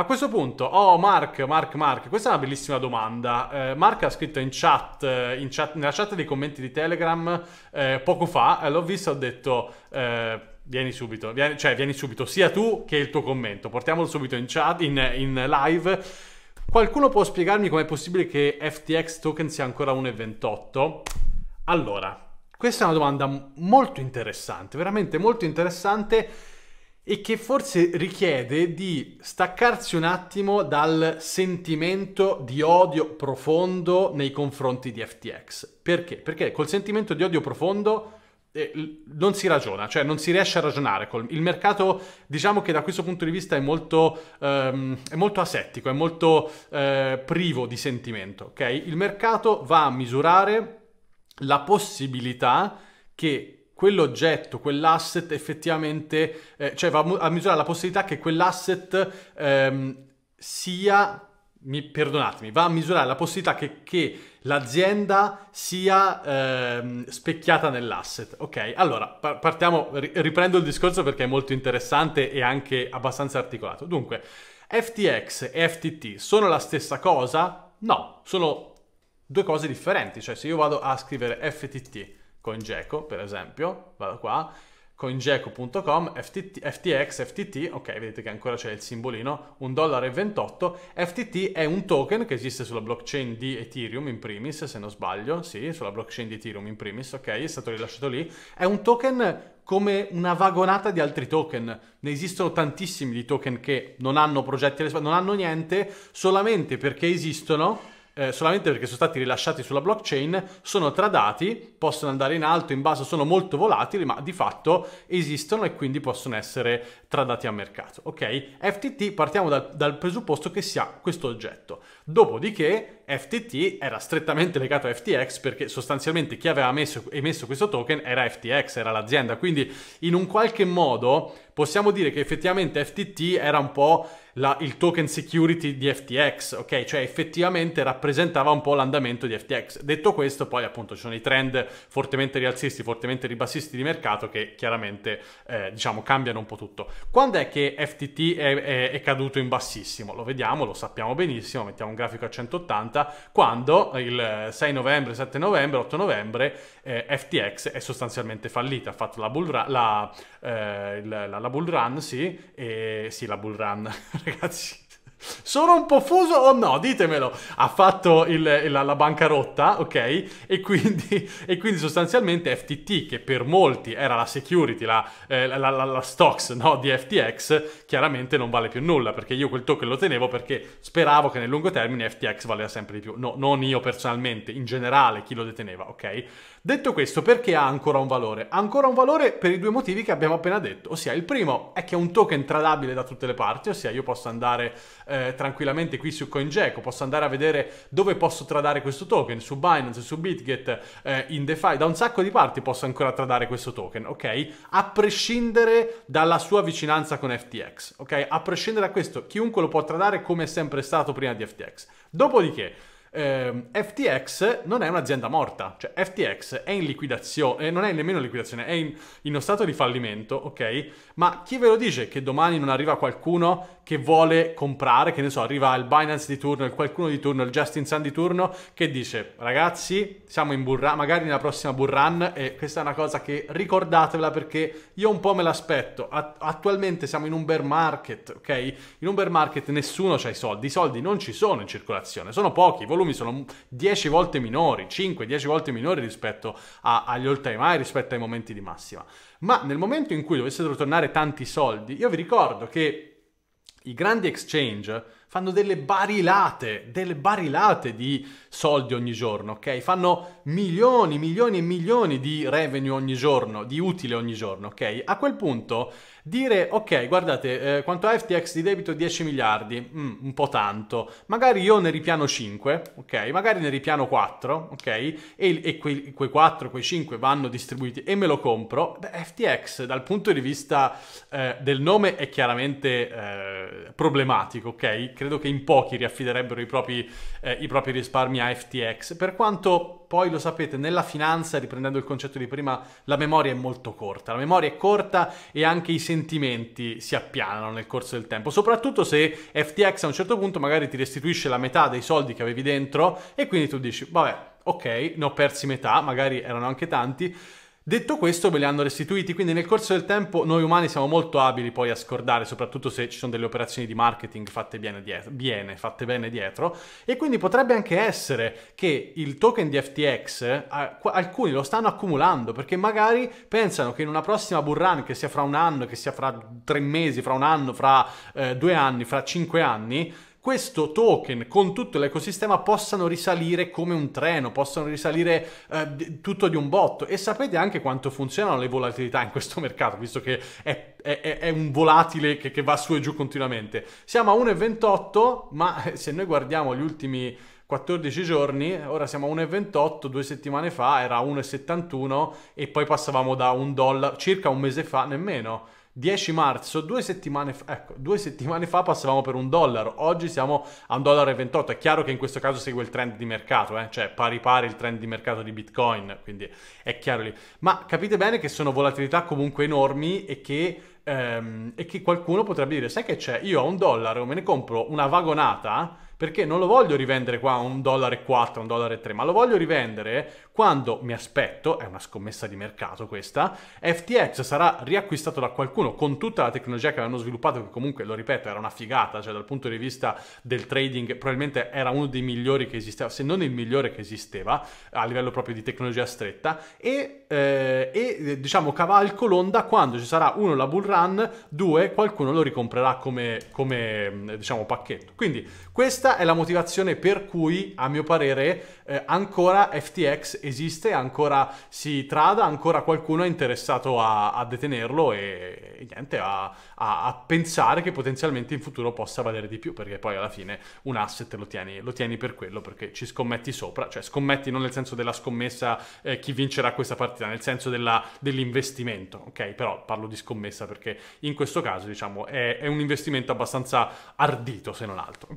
A questo punto, oh Mark, Mark, Mark, questa è una bellissima domanda. Eh, Mark ha scritto in chat, eh, in chat, nella chat dei commenti di Telegram eh, poco fa, l'ho visto, ho detto... Eh, Vieni subito, vieni, cioè vieni subito, sia tu che il tuo commento. Portiamolo subito in chat, in, in live. Qualcuno può spiegarmi com'è possibile che FTX token sia ancora 1,28? Allora, questa è una domanda molto interessante, veramente molto interessante e che forse richiede di staccarsi un attimo dal sentimento di odio profondo nei confronti di FTX. Perché? Perché col sentimento di odio profondo eh, non si ragiona, cioè non si riesce a ragionare. Col... Il mercato, diciamo che da questo punto di vista è molto, ehm, è molto asettico, è molto eh, privo di sentimento. Okay? Il mercato va a misurare la possibilità che quell'oggetto, quell'asset effettivamente, eh, cioè va a misurare la possibilità che quell'asset ehm, sia mi, perdonatemi, va a misurare la possibilità che, che l'azienda sia ehm, specchiata nell'asset. Ok, allora par partiamo, riprendo il discorso perché è molto interessante e anche abbastanza articolato. Dunque, FTX e FTT sono la stessa cosa? No, sono due cose differenti. Cioè, se io vado a scrivere FTT con per esempio, vado qua, coingeco.com, FTT, FTX, FTT, ok, vedete che ancora c'è il simbolino, 1,28$, FTT è un token che esiste sulla blockchain di Ethereum in primis, se non sbaglio, sì, sulla blockchain di Ethereum in primis, ok, è stato rilasciato lì, è un token come una vagonata di altri token. Ne esistono tantissimi di token che non hanno progetti, non hanno niente, solamente perché esistono eh, solamente perché sono stati rilasciati sulla blockchain, sono tradati, possono andare in alto, in basso, sono molto volatili, ma di fatto esistono e quindi possono essere tradati a mercato. Ok? FTT partiamo dal, dal presupposto che sia questo oggetto. Dopodiché FTT era strettamente legato a FTX perché sostanzialmente chi aveva messo, emesso questo token era FTX, era l'azienda. Quindi in un qualche modo possiamo dire che effettivamente FTT era un po' la, il token security di FTX, ok? Cioè effettivamente rappresentava un po' l'andamento di FTX. Detto questo, poi appunto ci sono i trend fortemente rialzisti, fortemente ribassisti di mercato che chiaramente eh, diciamo cambiano un po' tutto. Quando è che FTT è, è, è caduto in bassissimo? Lo vediamo, lo sappiamo benissimo, mettiamo un grafico a 180 volta quando il 6 novembre, 7 novembre, 8 novembre eh, FTX è sostanzialmente fallita, ha fatto la bull run, la, eh, la, la bull run sì, e, sì la bull run ragazzi sono un po' fuso o no? Ditemelo. Ha fatto il, la, la bancarotta, ok? E quindi, e quindi, sostanzialmente FTT, che per molti era la security, la, eh, la, la stocks no? di FTX, chiaramente non vale più nulla perché io quel token lo tenevo perché speravo che nel lungo termine FTX valeva sempre di più. No, non io personalmente, in generale chi lo deteneva, ok? Detto questo, perché ha ancora un valore? Ha ancora un valore per i due motivi che abbiamo appena detto, ossia il primo è che è un token tradabile da tutte le parti, ossia io posso andare eh, tranquillamente qui su CoinGecko, posso andare a vedere dove posso tradare questo token, su Binance, su BitGet, eh, in DeFi, da un sacco di parti posso ancora tradare questo token, ok? A prescindere dalla sua vicinanza con FTX, ok? A prescindere da questo, chiunque lo può tradare come è sempre stato prima di FTX. Dopodiché eh, FTX non è un'azienda morta, cioè FTX è in liquidazione, eh, non è nemmeno in liquidazione, è in, in uno stato di fallimento, ok? Ma chi ve lo dice che domani non arriva qualcuno che vuole comprare, che ne so, arriva il Binance di turno, il qualcuno di turno, il Justin Sun di turno, che dice ragazzi siamo in bull magari nella prossima bull run e questa è una cosa che ricordatevela perché io un po' me l'aspetto, At- attualmente siamo in un bear market, ok? In un bear market nessuno ha i soldi, i soldi non ci sono in circolazione, sono pochi, i volumi volumi sono 10 volte minori, 5-10 volte minori rispetto a, agli all time high, rispetto ai momenti di massima. Ma nel momento in cui dovessero tornare tanti soldi, io vi ricordo che i grandi exchange fanno delle barilate, delle barilate di soldi ogni giorno, ok? Fanno milioni, milioni e milioni di revenue ogni giorno, di utile ogni giorno, ok? A quel punto Dire, ok, guardate, eh, quanto ha FTX di debito 10 miliardi, mm, un po' tanto, magari io ne ripiano 5, ok, magari ne ripiano 4, ok, e, e quei, quei, 4, quei 5 vanno distribuiti e me lo compro, beh, FTX dal punto di vista eh, del nome è chiaramente eh, problematico, ok? Credo che in pochi riaffiderebbero i propri, eh, i propri risparmi a FTX, per quanto poi lo sapete, nella finanza, riprendendo il concetto di prima, la memoria è molto corta. La memoria è corta e anche i sentimenti si appianano nel corso del tempo, soprattutto se FTX a un certo punto magari ti restituisce la metà dei soldi che avevi dentro e quindi tu dici, vabbè, ok, ne ho persi metà, magari erano anche tanti Detto questo me li hanno restituiti, quindi nel corso del tempo noi umani siamo molto abili poi a scordare, soprattutto se ci sono delle operazioni di marketing fatte bene dietro, bene, fatte bene dietro e quindi potrebbe anche essere che il token di FTX alcuni lo stanno accumulando perché magari pensano che in una prossima burrun, che sia fra un anno, che sia fra tre mesi, fra un anno, fra eh, due anni, fra cinque anni, questo token con tutto l'ecosistema possano risalire come un treno, possano risalire eh, tutto di un botto. E sapete anche quanto funzionano le volatilità in questo mercato, visto che è, è, è un volatile che, che va su e giù continuamente. Siamo a 1,28, ma se noi guardiamo gli ultimi... 14 giorni, ora siamo a 1,28, due settimane fa era 1,71 e poi passavamo da un dollaro, circa un mese fa nemmeno, 10 marzo, due settimane, fa, ecco, due settimane fa passavamo per un dollaro, oggi siamo a un dollaro e 28. È chiaro che in questo caso segue il trend di mercato, eh? cioè pari pari il trend di mercato di Bitcoin, quindi è chiaro lì. Ma capite bene che sono volatilità comunque enormi e che, ehm, e che qualcuno potrebbe dire, sai che c'è, io a un dollaro me ne compro una vagonata perché non lo voglio rivendere qua a un dollaro e 4, un dollaro e 3, ma lo voglio rivendere quando mi aspetto, è una scommessa di mercato questa, FTX sarà riacquistato da qualcuno con tutta la tecnologia che avevano sviluppato, che comunque, lo ripeto, era una figata, cioè dal punto di vista del trading probabilmente era uno dei migliori che esisteva, se non il migliore che esisteva, a livello proprio di tecnologia stretta, e, eh, e eh, diciamo cavalco l'onda quando ci sarà uno la bull run, due qualcuno lo ricomprerà come, come diciamo pacchetto. Quindi questa è la motivazione per cui, a mio parere, eh, ancora FTX esiste, ancora si trada, ancora qualcuno è interessato a, a detenerlo e, e niente, a, a, a, pensare che potenzialmente in futuro possa valere di più, perché poi alla fine un asset lo tieni, lo tieni per quello, perché ci scommetti sopra, cioè scommetti non nel senso della scommessa eh, chi vincerà questa partita, nel senso della, dell'investimento, ok? Però parlo di scommessa perché in questo caso diciamo è, è un investimento abbastanza ardito se non altro.